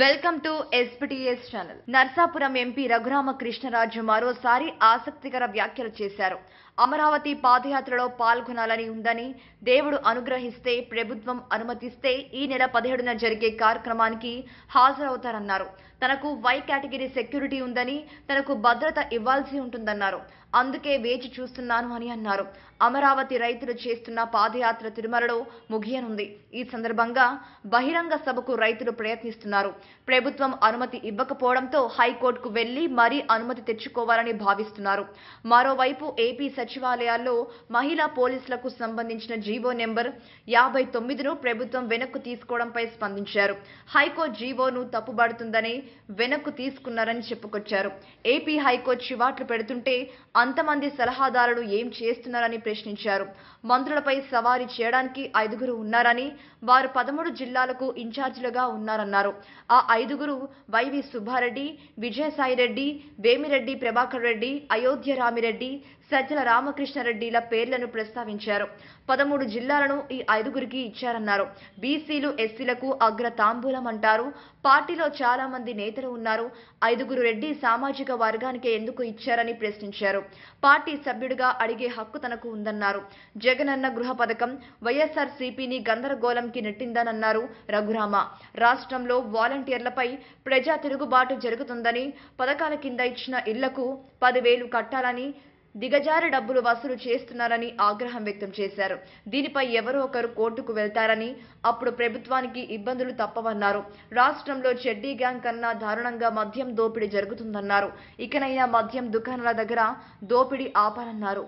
welcome to SPTS channel Narasapuram MP Raghurama Krishnaraju మరోసారి ఆసక్తికర వ్యాఖ్యలు చేశారు అమరావతి పాదయాత్రలో పాల్గొనాలని ఉందని దేవుడు అనుగ్రహిస్తే ప్రభుత్వం అనుమతిస్తే ఈ నెల పదిహేడున జరిగే కార్యక్రమానికి హాజరవుతారన్నారు తనకు వై కేటగిరీ సెక్యూరిటీ ఉందని తనకు భద్రత ఇవ్వాల్సి ఉంటుందన్నారు అందుకే వేచి చూస్తున్నాను అని అన్నారు అమరావతి రైతులు చేస్తున్న పాదయాత్ర తిరుమలలో ముగియనుంది ఈ సందర్భంగా బహిరంగ సభకు రైతులు ప్రయత్నిస్తున్నారు ప్రభుత్వం అనుమతి ఇవ్వకపోవడంతో హైకోర్టుకు వెళ్లి మరీ అనుమతి తెచ్చుకోవాలని భావిస్తున్నారు మరోవైపు ఏపీ సచివాలయాల్లో మహిళా పోలీసులకు సంబంధించిన జీవో నెంబర్ యాభై తొమ్మిదిను ప్రభుత్వం వెనక్కు తీసుకోవడంపై స్పందించారు హైకోర్టు జీవోను తప్పుబడుతుందని వెనక్కు తీసుకున్నారని చెప్పుకొచ్చారు ఏపీ హైకోర్టు చివాట్లు పెడుతుంటే అంతమంది సలహాదారులు ఏం చేస్తున్నారని ప్రశ్నించారు మంత్రులపై సవారీ చేయడానికి ఐదుగురు ఉన్నారని వారు పదమూడు జిల్లాలకు ఇన్ఛార్జీలుగా ఉన్నారన్నారు ఆ ఐదుగురు వైవి సుబ్బారెడ్డి విజయసాయిరెడ్డి వేమిరెడ్డి ప్రభాకర్ రెడ్డి అయోధ్య రామిరెడ్డి సజ్జల రామకృష్ణారెడ్డిల పేర్లను ప్రస్తావించారు పదమూడు జిల్లాలను ఈ ఐదుగురికి ఇచ్చారన్నారు బీసీలు ఎస్సీలకు అగ్ర తాంబూలం అంటారు పార్టీలో చాలా మంది నేతలు ఉన్నారు ఐదుగురు రెడ్డి సామాజిక వర్గానికి ఎందుకు ఇచ్చారని ప్రశ్నించారు పార్టీ సభ్యుడిగా అడిగే హక్కు తనకు ఉందన్నారు జగనన్న గృహ పథకం వైఎస్ఆర్ సిపిని గందరగోళంకి నెట్టిందనన్నారు రఘురామ రాష్ట్రంలో వాలంటీర్లపై ప్రజా తిరుగుబాటు జరుగుతుందని పథకాల కింద ఇచ్చిన ఇళ్లకు పదివేలు కట్టాలని దిగజార డబ్బులు వసూలు చేస్తున్నారని ఆగ్రహం వ్యక్తం చేశారు దీనిపై ఎవరో ఒకరు కోర్టుకు వెళ్తారని అప్పుడు ప్రభుత్వానికి ఇబ్బందులు తప్పవన్నారు రాష్ట్రంలో చెడ్డీ గ్యాంగ్ కన్నా దారుణంగా మద్యం దోపిడీ జరుగుతుందన్నారు ఇకనైనా మద్యం దుకాణాల దగ్గర దోపిడీ ఆపాలన్నారు